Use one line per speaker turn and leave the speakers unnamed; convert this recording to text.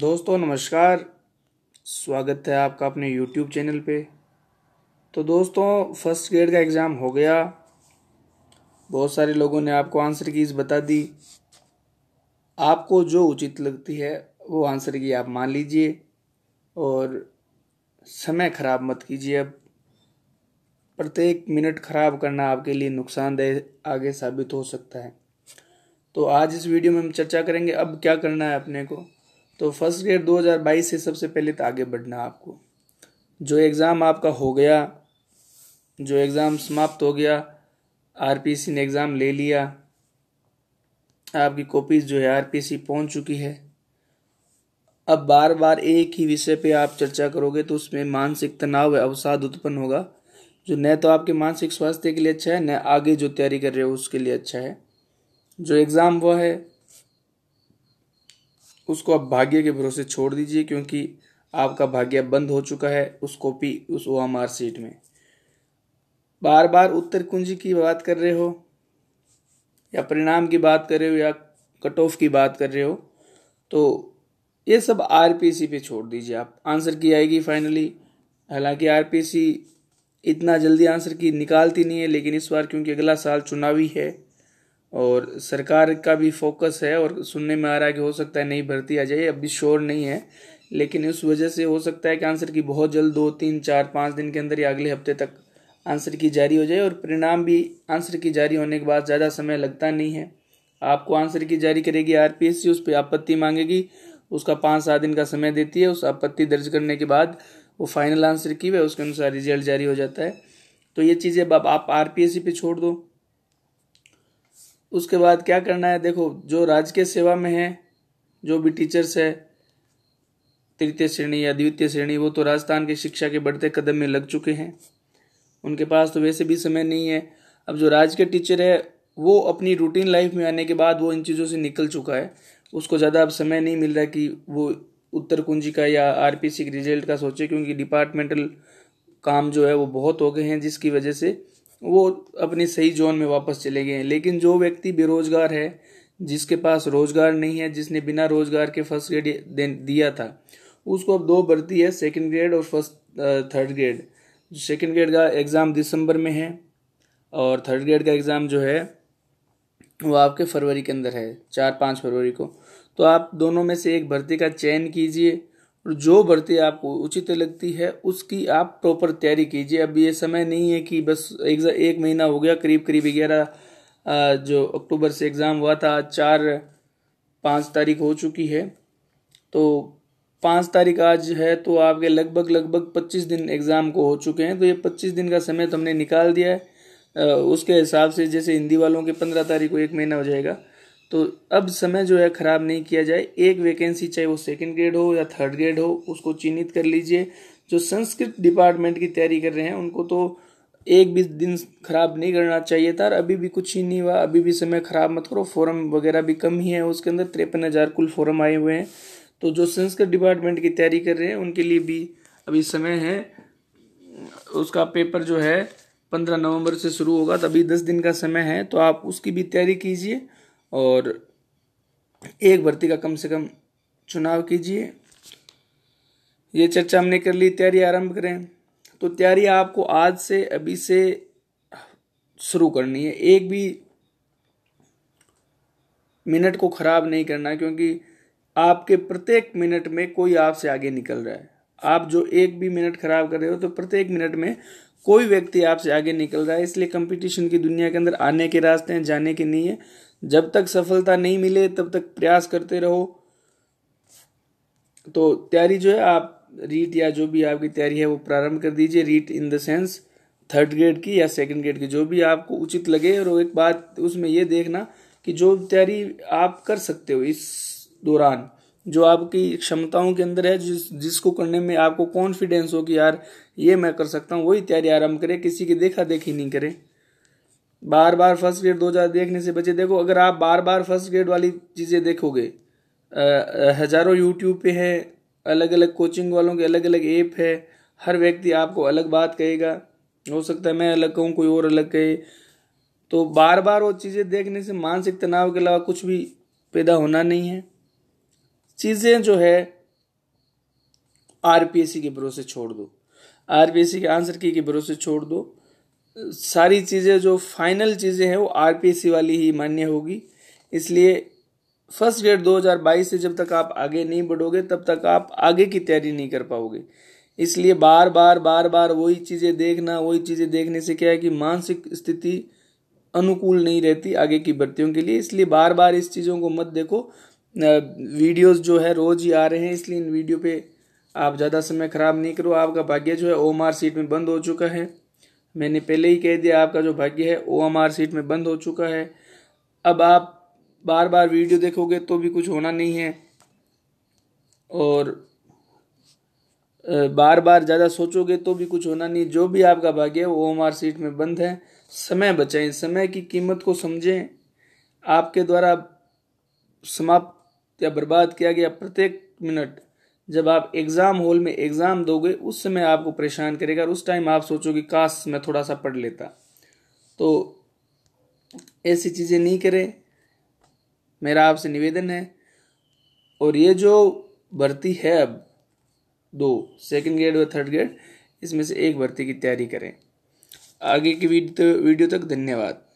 दोस्तों नमस्कार स्वागत है आपका अपने यूट्यूब चैनल पे तो दोस्तों फर्स्ट ग्रेड का एग्ज़ाम हो गया बहुत सारे लोगों ने आपको आंसर इस बता दी आपको जो उचित लगती है वो आंसर की आप मान लीजिए और समय ख़राब मत कीजिए अब प्रत्येक मिनट ख़राब करना आपके लिए नुकसानदेह आगे साबित हो सकता है तो आज इस वीडियो में हम चर्चा करेंगे अब क्या करना है अपने को तो फर्स्ट ग्रेड 2022 से सबसे पहले तो आगे बढ़ना आपको जो एग्ज़ाम आपका हो गया जो एग्ज़ाम समाप्त हो गया आर ने एग्ज़ाम ले लिया आपकी कॉपीज़ जो है आर पहुंच चुकी है अब बार बार एक ही विषय पे आप चर्चा करोगे तो उसमें मानसिक तनाव या अवसाद उत्पन्न होगा जो न तो आपके मानसिक स्वास्थ्य के लिए अच्छा है न आगे जो तैयारी कर रहे हो उसके लिए अच्छा है जो एग्ज़ाम वह है उसको आप भाग्य के भरोसे छोड़ दीजिए क्योंकि आपका भाग्य बंद हो चुका है उस कॉपी उस ओ एम आर सीट में बार बार उत्तर कुंजी की बात कर रहे हो या परिणाम की बात कर रहे हो या कट ऑफ की बात कर रहे हो तो ये सब सी पे छोड़ दीजिए आप आंसर की आएगी फाइनली हालांकि सी इतना जल्दी आंसर की निकालती नहीं है लेकिन इस बार क्योंकि अगला साल चुनावी है और सरकार का भी फोकस है और सुनने में आ रहा है कि हो सकता है नई भर्ती आ जाए अभी श्योर नहीं है लेकिन इस वजह से हो सकता है कि आंसर की बहुत जल्द दो तीन चार पाँच दिन के अंदर या अगले हफ्ते तक आंसर की जारी हो जाए और परिणाम भी आंसर की जारी होने के बाद ज़्यादा समय लगता नहीं है आपको आंसर की जारी करेगी आरपीएससी उस पर आपत्ति मांगेगी उसका पाँच सात दिन का समय देती है उस आपत्ति दर्ज करने के बाद वो फाइनल आंसर की वह उसके अनुसार रिजल्ट जारी हो जाता है तो ये चीज़ें अब आप आर पे छोड़ दो उसके बाद क्या करना है देखो जो राज्य के सेवा में है जो भी टीचर्स है तृतीय श्रेणी या द्वितीय श्रेणी वो तो राजस्थान के शिक्षा के बढ़ते कदम में लग चुके हैं उनके पास तो वैसे भी समय नहीं है अब जो राज्य के टीचर है वो अपनी रूटीन लाइफ में आने के बाद वो इन चीज़ों से निकल चुका है उसको ज़्यादा अब समय नहीं मिल रहा कि वो उत्तर कुंजी का या आर पी सी रिजल्ट का सोचे क्योंकि डिपार्टमेंटल काम जो है वो बहुत हो गए हैं जिसकी वजह से वो अपनी सही जोन में वापस चले गए हैं लेकिन जो व्यक्ति बेरोजगार है जिसके पास रोजगार नहीं है जिसने बिना रोजगार के फर्स्ट ग्रेड दिया था उसको अब दो भर्ती है सेकेंड ग्रेड और first third grade second grade का एग्ज़ाम दिसंबर में है और थर्ड ग्रेड का एग्ज़ाम जो है वो आपके फरवरी के अंदर है चार पाँच फरवरी को तो आप दोनों में से एक भर्ती का चयन कीजिए और जो भर्ती आपको उचित लगती है उसकी आप प्रॉपर तैयारी कीजिए अब ये समय नहीं है कि बस एक, एक महीना हो गया करीब करीब ग्यारह जो अक्टूबर से एग्ज़ाम हुआ था चार पाँच तारीख हो चुकी है तो पाँच तारीख आज है तो आपके लगभग लगभग पच्चीस दिन एग्ज़ाम को हो चुके हैं तो ये पच्चीस दिन का समय तो हमने निकाल दिया है उसके हिसाब से जैसे हिंदी वालों के पंद्रह तारीख को एक महीना हो जाएगा तो अब समय जो है ख़राब नहीं किया जाए एक वैकेंसी चाहे वो सेकेंड ग्रेड हो या थर्ड ग्रेड हो उसको चिन्हित कर लीजिए जो संस्कृत डिपार्टमेंट की तैयारी कर रहे हैं उनको तो एक भी दिन खराब नहीं करना चाहिए था और अभी भी कुछ ही नहीं हुआ अभी भी समय ख़राब मत करो फॉर्म वगैरह भी कम ही है उसके अंदर तिरपन हज़ार कुल फॉर्म आए हुए हैं तो जो संस्कृत डिपार्टमेंट की तैयारी कर रहे हैं उनके लिए भी अभी समय है उसका पेपर जो है पंद्रह नवंबर से शुरू होगा तो अभी दस दिन का समय है तो आप उसकी भी तैयारी कीजिए और एक भर्ती का कम से कम चुनाव कीजिए ये चर्चा हमने कर ली तैयारी आरंभ करें तो तैयारी आपको आज से अभी से शुरू करनी है एक भी मिनट को ख़राब नहीं करना क्योंकि आपके प्रत्येक मिनट में कोई आपसे आगे निकल रहा है आप जो एक भी मिनट ख़राब कर रहे हो तो प्रत्येक मिनट में कोई व्यक्ति आपसे आगे निकल रहा है इसलिए कंपटीशन की दुनिया के अंदर आने के रास्ते हैं जाने के नहीं है जब तक सफलता नहीं मिले तब तक प्रयास करते रहो तो तैयारी जो है आप रीट या जो भी आपकी तैयारी है वो प्रारंभ कर दीजिए REET in the sense third grade की या सेकंड ग्रेड की जो भी आपको उचित लगे और एक बात उसमें ये देखना कि जो तैयारी आप कर सकते हो इस दौरान जो आपकी क्षमताओं के अंदर है जिस जिसको करने में आपको कॉन्फिडेंस हो कि यार ये मैं कर सकता हूँ वही तैयारी आरंभ करें किसी की देखा देखी नहीं करें बार बार फर्स्ट ग्रेड दो हज़ार देखने से बचे देखो अगर आप बार बार फर्स्ट ग्रेड वाली चीज़ें देखोगे हज़ारों यूट्यूब पे है अलग अलग कोचिंग वालों के अलग अलग ऐप है हर व्यक्ति आपको अलग बात कहेगा हो सकता है मैं अलग कहूँ कोई और अलग कहे तो बार बार वो चीज़ें देखने से मानसिक तनाव के अलावा कुछ भी पैदा होना नहीं है चीज़ें जो है आर के भरोसे छोड़ दो आर के आंसर की के भरोसे छोड़ दो सारी चीज़ें जो फाइनल चीज़ें हैं वो आर वाली ही मान्य होगी इसलिए फर्स्ट ग्रेड 2022 से जब तक आप आगे नहीं बढ़ोगे तब तक आप आगे की तैयारी नहीं कर पाओगे इसलिए बार बार बार बार वही चीज़ें देखना वही चीज़ें देखने से क्या है कि मानसिक स्थिति अनुकूल नहीं रहती आगे की भर्तियों के लिए इसलिए बार बार इस चीज़ों को मत देखो वीडियोस जो है रोज़ ही आ रहे हैं इसलिए इन वीडियो पे आप ज़्यादा समय ख़राब नहीं करो आपका भाग्य जो है ओम सीट में बंद हो चुका है मैंने पहले ही कह दिया आपका जो भाग्य है ओ एम आर सीट में बंद हो चुका है अब आप बार बार वीडियो देखोगे तो भी कुछ होना नहीं है और बार बार ज़्यादा सोचोगे तो भी कुछ होना नहीं जो भी आपका भाग्य है वो ओम आर सीट में बंद है समय बचाएं समय की कीमत को समझें आपके द्वारा समाप्त या बर्बाद किया गया प्रत्येक मिनट जब आप एग्ज़ाम हॉल में एग्ज़ाम दोगे उस समय आपको परेशान करेगा और उस टाइम आप सोचोगे काश मैं थोड़ा सा पढ़ लेता तो ऐसी चीज़ें नहीं करें मेरा आपसे निवेदन है और ये जो भर्ती है अब दो सेकंड ग्रेड और थर्ड ग्रेड इसमें से एक भर्ती की तैयारी करें आगे की वीडियो तक धन्यवाद